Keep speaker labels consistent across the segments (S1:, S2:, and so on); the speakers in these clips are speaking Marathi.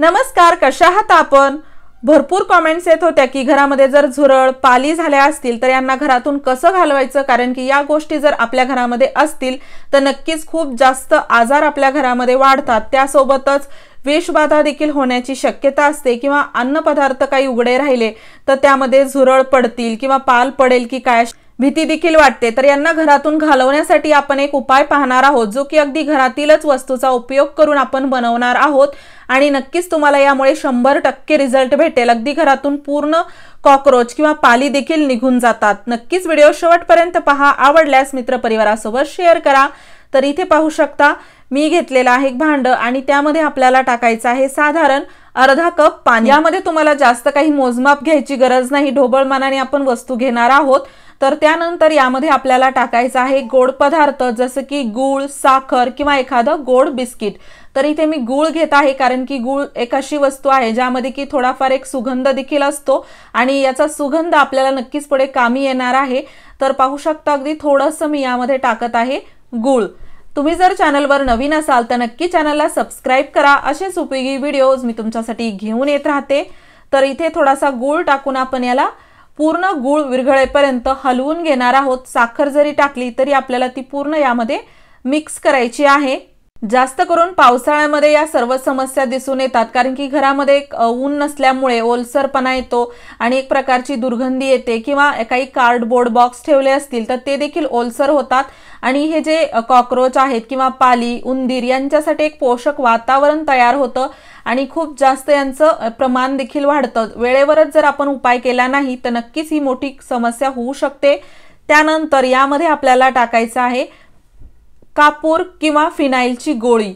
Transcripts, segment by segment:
S1: नमस्कार कशा आहात आपण भरपूर कॉमेंट्स येत होत्या की घरामध्ये जर झुरळ पाली झाल्या असतील तर यांना घरातून कसं घालवायचं कारण की या गोष्टी जर आपल्या घरामध्ये असतील तर नक्कीच खूप जास्त आजार आपल्या घरामध्ये वाढतात त्यासोबतच विषबाधा देखील होण्याची शक्यता असते किंवा अन्नपदार्थ काही उघडे राहिले तर त्यामध्ये झुरळ पडतील किंवा पाल पडेल की काय भीती देखील वाटते तर यांना घरातून घालवण्यासाठी आपण एक उपाय पाहणार आहोत जो की अगदी घरातीलच वस्तूचा उपयोग करून आपण बनवणार आहोत आणि नक्कीच तुम्हाला यामुळे शंभर टक्के रिझल्ट भेटेल अगदी घरातून पूर्ण कॉक्रोच किंवा पाली देखील निघून जातात नक्कीच व्हिडिओ शेवटपर्यंत पहा आवडल्यास मित्रपरिवारासोबत शेअर करा तर इथे पाहू शकता मी घेतलेलं आहे एक भांड आणि त्यामध्ये आपल्याला टाकायचं आहे साधारण अर्धा कप पाणी यामध्ये तुम्हाला जास्त काही मोजमाप घ्यायची गरज नाही ढोबळमानाने आपण वस्तू घेणार आहोत तर त्यानंतर यामध्ये आपल्याला टाकायचं आहे गोड पदार्थ जसं की गूळ साखर किंवा एखादं गोड बिस्किट तर इथे मी गूळ घेत आहे कारण की गूळ एक अशी वस्तू आहे ज्यामध्ये की थोडाफार एक सुगंध देखील असतो आणि याचा सुगंध आपल्याला नक्कीच पुढे कामी येणार आहे तर पाहू शकता अगदी थोडंसं मी यामध्ये टाकत आहे गूळ तुम्ही जर चॅनलवर नवीन असाल तर नक्की चॅनलला सबस्क्राईब करा असेच उपयोगी व्हिडिओज मी तुमच्यासाठी घेऊन येत राहते तर इथे थोडासा गूळ टाकून आपण याला पूर्ण गुळ विरघळेपर्यंत हलवून घेणार आहोत साखर जरी टाकली तरी आपल्याला ती पूर्ण यामध्ये मिक्स करायची आहे जास्त करून पावसाळ्यामध्ये या सर्व समस्या दिसून येतात कारण की घरामध्ये ऊन नसल्यामुळे ओलसरपणा येतो आणि एक प्रकारची दुर्गंधी येते किंवा काही कार्डबोर्ड बॉक्स ठेवले असतील तर ते देखील ओलसर होतात आणि हे जे कॉक्रोच आहेत किंवा पाली उंदीर यांच्यासाठी एक पोषक वातावरण तयार होतं आणि खूप जास्त यांचं प्रमाण देखील वाढतं वेळेवरच जर आपण उपाय केला नाही तर नक्कीच ही मोठी समस्या होऊ शकते त्यानंतर यामध्ये आपल्याला टाकायचं आहे कापूर किंवा फिनाईलची गोळी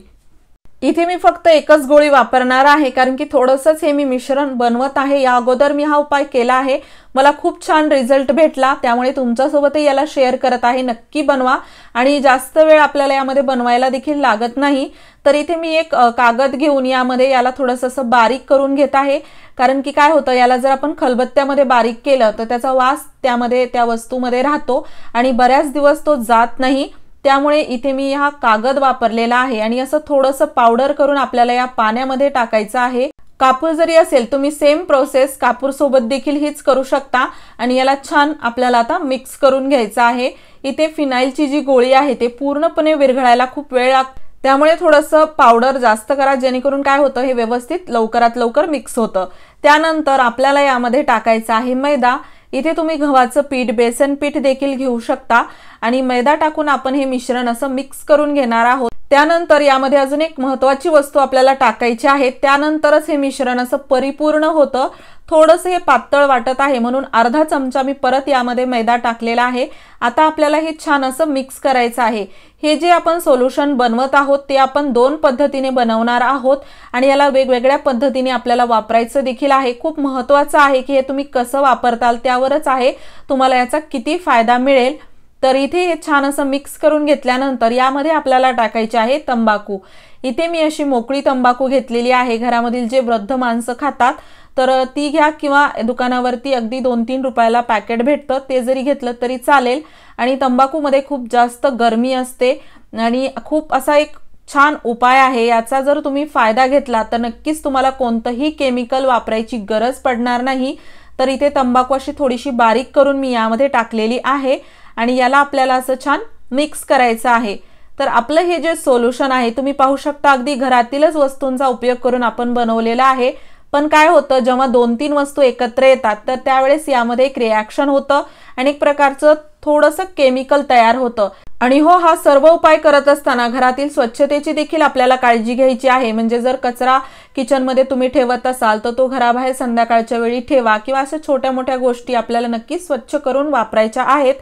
S1: इथे मी फक्त एकच गोळी वापरणार आहे कारण की थोडंसंच हे मी मिश्रण बनवत आहे या अगोदर मी हा उपाय केला आहे मला खूप छान रिझल्ट भेटला त्यामुळे तुमच्यासोबतही याला शेअर करत आहे नक्की बनवा आणि जास्त वेळ आपल्याला यामध्ये बनवायला देखील लागत नाही तर इथे मी एक कागद घेऊन यामध्ये याला थोडंसं असं बारीक करून घेत आहे कारण की काय होतं याला जर आपण खलबत्त्यामध्ये बारीक केलं तर त्याचा वास त्यामध्ये त्या वस्तूमध्ये राहतो आणि बऱ्याच दिवस तो जात नाही त्यामुळे इथे मी हा कागद वापरलेला आहे आणि असं थोडंसं पावडर करून आपल्याला या पाण्यामध्ये टाकायचं आहे कापूर जरी असेल तुम्ही सेम प्रोसेस कापूर सोबत देखील हीच करू शकता आणि याला छान आपल्याला आता मिक्स करून घ्यायचं आहे इथे फिनाईलची जी गोळी आहे ते पूर्णपणे विरघळायला खूप वेळ लाग त्यामुळे थोडंसं पावडर जास्त करा जेणेकरून काय होतं हे व्यवस्थित लवकरात लवकर मिक्स होतं त्यानंतर आपल्याला यामध्ये टाकायचं आहे मैदा इथे तुम्ही गव्हाचं पीठ बेसन पीठ देखील घेऊ शकता आणि मैदा टाकून आपण हे मिश्रण असं मिक्स करून घेणार आहोत त्यानंतर यामध्ये अजून एक महत्त्वाची वस्तू आपल्याला टाकायची आहे त्यानंतरच हे मिश्रण असं परिपूर्ण होतं थोडंसं हे पातळ वाटत आहे म्हणून अर्धा चमचा मी परत यामध्ये मैदा टाकलेला आहे आता आपल्याला हे छान असं मिक्स करायचं आहे हे जे आपण सोल्युशन बनवत आहोत ते आपण दोन पद्धतीने बनवणार आहोत आणि याला वेगवेगळ्या पद्धतीने आपल्याला वापरायचं देखील आहे खूप महत्त्वाचं आहे की हे तुम्ही कसं वापरताल त्यावरच आहे तुम्हाला याचा किती फायदा मिळेल तर इथे हे छान असं मिक्स करून घेतल्यानंतर यामध्ये आपल्याला टाकायचे आहे तंबाखू इथे मी अशी मोकळी तंबाखू घेतलेली आहे घरामधील जे वृद्ध माणसं खातात तर ती घ्या किंवा दुकानावरती अगदी दोन तीन रुपयाला पॅकेट भेटतं ते जरी घेतलं तरी चालेल आणि तंबाखूमध्ये खूप जास्त गरमी असते आणि खूप असा एक छान उपाय आहे याचा जर तुम्ही फायदा घेतला तर नक्कीच तुम्हाला कोणतंही केमिकल वापरायची गरज पडणार नाही तर इथे तंबाखू अशी थोडीशी बारीक करून मी यामध्ये टाकलेली आहे आणि याला आपल्याला असं छान मिक्स करायचं आहे तर आपलं हे जे सोल्युशन आहे तुम्ही पाहू शकता अगदी घरातीलच वस्तूंचा उपयोग करून आपण बनवलेला आहे पण काय होतं जेव्हा दोन तीन वस्तू एकत्र येतात तर त्यावेळेस यामध्ये एक रिॲक्शन होतं आणि एक प्रकारचं थोडंसं केमिकल तयार होतं आणि हो हा सर्व उपाय करत असताना घरातील स्वच्छतेची देखील आपल्याला काळजी घ्यायची आहे म्हणजे जर कचरा किचनमध्ये तुम्ही ठेवत असाल तर तो घराबाहेर संध्याकाळच्या वेळी ठेवा किंवा अशा छोट्या मोठ्या गोष्टी आपल्याला नक्की स्वच्छ करून वापरायच्या आहेत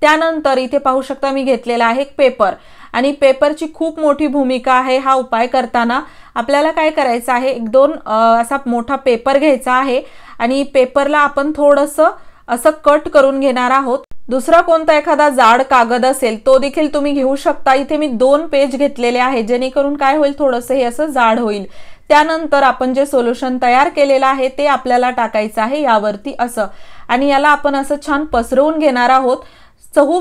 S1: त्यानंतर इथे पाहू शकता मी घेतलेला आहे पेपर आणि पेपरची खूप मोठी भूमिका आहे हा उपाय करताना आपल्याला काय करायचं आहे एक दोन असा मोठा पेपर घ्यायचा आहे आणि पेपरला आपण थोडस असं कट करून घेणार आहोत दुसरा कोणता एखादा जाड कागद असेल तो देखील तुम्ही घेऊ शकता इथे मी दोन पेज घेतलेले आहे जेणेकरून काय होईल थोडंसं हे असं जाड होईल त्यानंतर आपण जे सोल्युशन तयार केलेलं आहे ते आपल्याला टाकायचं आहे यावरती असं आणि याला आपण असं छान पसरवून घेणार आहोत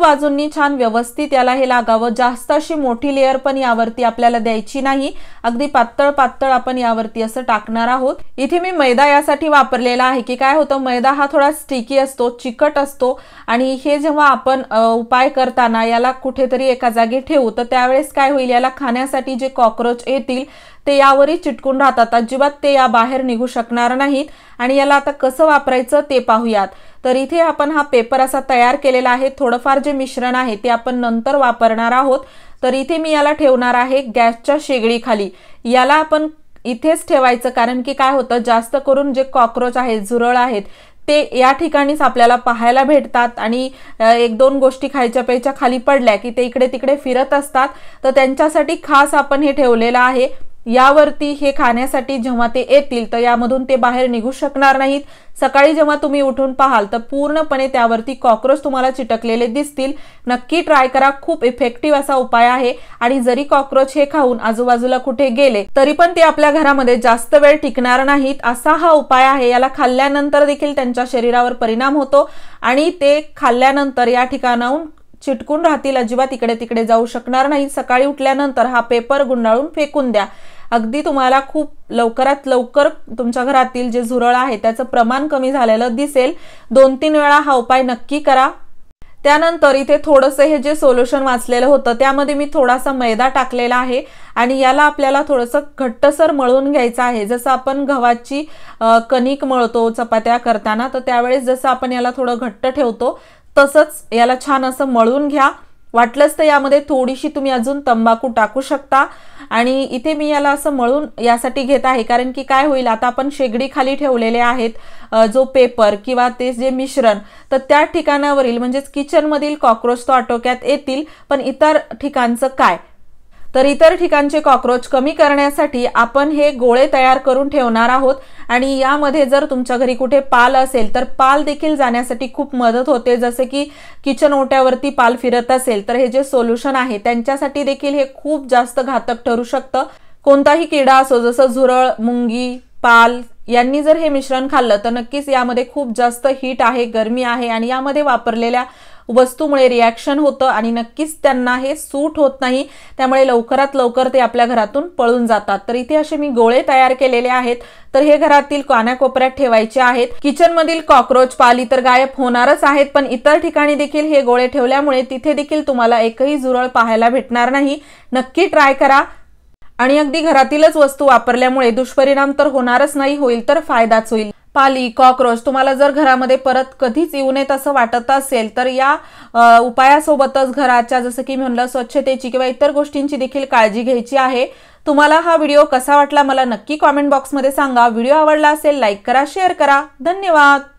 S1: बाजूंनी छान व्यवस्थित याला हे लागावं जास्त अशी मोठी लेअर पण यावरती आपल्याला द्यायची नाही अगदी पातळ पातळ आपण यावरती असं टाकणार आहोत इथे मी मैदा यासाठी वापरलेला आहे की काय होतं मैदा हा थोडा स्टिकी असतो चिकट असतो आणि हे जेव्हा आपण उपाय करताना याला कुठेतरी एका जागी ठेवू तर त्यावेळेस काय होईल याला खाण्यासाठी जे कॉक्रोच येतील ते यावरही चिटकून राहतात अजिबात ते या बाहेर निघू शकणार नाहीत आणि याला आता कसं वापरायचं ते पाहूयात तर इथे आपण हा पेपर असा तयार केलेला आहे थोडंफार जे मिश्रण आहे ते आपण नंतर वापरणार आहोत तर इथे मी याला ठेवणार आहे गॅसच्या शेगडीखाली याला आपण इथेच ठेवायचं कारण की काय होतं जास्त करून जे कॉक्रोच आहेत झुरळ आहेत ते या ठिकाणीच आपल्याला पाहायला भेटतात आणि एक दोन गोष्टी खायच्या प्यायच्या खाली पडल्या की ते इकडे तिकडे फिरत असतात तर त्यांच्यासाठी खास आपण हे ठेवलेलं आहे यावरती हे खाण्यासाठी जेव्हा ते येतील तर यामधून ते बाहेर निघू शकणार नाहीत सकाळी जेव्हा तुम्ही उठून पाहाल तर पूर्णपणे त्यावरती कॉक्रोच तुम्हाला चिटकलेले दिसतील नक्की ट्राय करा खूप इफेक्टिव्ह असा उपाय आहे आणि जरी कॉक्रोच हे खाऊन आजूबाजूला कुठे गेले तरी पण ते आपल्या घरामध्ये जास्त वेळ टिकणार नाहीत असा हा उपाय आहे याला खाल्ल्यानंतर देखील त्यांच्या शरीरावर परिणाम होतो आणि ते खाल्ल्यानंतर या ठिकाणाहून चिटकून राहतील अजिबात इकडे तिकडे जाऊ शकणार नाही सकाळी उठल्यानंतर हा पेपर गुंडाळून फेकून द्या अगदी तुम्हाला खूप लवकरात लवकर तुमच्या घरातील जे झुरळ आहे त्याचं प्रमाण कमी झालेलं दिसेल दोन तीन वेळा हा उपाय नक्की करा त्यानंतर इथे थोडंसं हे जे सोल्युशन वाचलेलं होतं त्यामध्ये मी थोडासा मैदा टाकलेला आहे आणि याला आपल्याला थोडंसं घट्टसर मळून घ्यायचं आहे जसं आपण गव्हाची कणिक मळतो चपात्या करताना तर त्यावेळेस जसं आपण याला थोडं घट्ट ठेवतो तसंच याला छान असं मळून घ्या वाटलंच तर यामध्ये थोडीशी तुम्ही अजून तंबाखू टाकू शकता आणि इथे मी याला असं मळून यासाठी घेत आहे कारण की काय होईल आता आपण शेगडी खाली ठेवलेले आहेत जो पेपर किंवा ते जे मिश्रण तर त्या ठिकाणावरील म्हणजेच किचनमधील कॉक्रोच तो आटोक्यात येतील पण इतर ठिकाणचं काय तर इतर ठिकाणचे कॉक्रोच कमी करण्यासाठी आपण हे गोळे तयार करून ठेवणार आहोत आणि यामध्ये जर तुमच्या घरी कुठे पाल असेल तर पाल देखील जाण्यासाठी खूप मदत होते जसे की किचन ओट्यावरती पाल फिरत असेल तर हे जे सोल्युशन आहे त्यांच्यासाठी देखील हे खूप जास्त घातक ठरू शकतं कोणताही किडा असो जसं झुरळ मुंगी पाल यांनी जर हे मिश्रण खाल्लं तर नक्कीच यामध्ये खूप जास्त हीट आहे गरमी आहे आणि यामध्ये वापरलेल्या वस्तूमुळे रिॲक्शन होतं आणि नक्कीच त्यांना हे सूट होत नाही त्यामुळे लवकरात लवकर ते आपल्या घरातून पळून जातात तर इथे असे मी गोळे तयार केलेले आहेत तर हे घरातील कानाकोपऱ्यात ठेवायचे आहेत किचनमधील कॉक्रोच पाली तर गायब होणारच आहेत पण इतर ठिकाणी देखील हे गोळे ठेवल्यामुळे तिथे देखील तुम्हाला एकही जुरळ पाहायला भेटणार नाही नक्की ट्राय करा आणि अगदी घरातीलच वस्तू वापरल्यामुळे दुष्परिणाम तर होणारच नाही होईल तर फायदाच होईल पाली कॉक्रोच तुम्हाला जर घरामध्ये परत कधीच येऊ नयेत असं वाटत असेल तर या उपायासोबतच घराच्या जसं की म्हणलं स्वच्छतेची किंवा इतर गोष्टींची देखील काळजी घ्यायची आहे तुम्हाला हा व्हिडिओ कसा वाटला मला नक्की कॉमेंट बॉक्समध्ये सांगा व्हिडिओ आवडला असेल लाईक करा शेअर करा धन्यवाद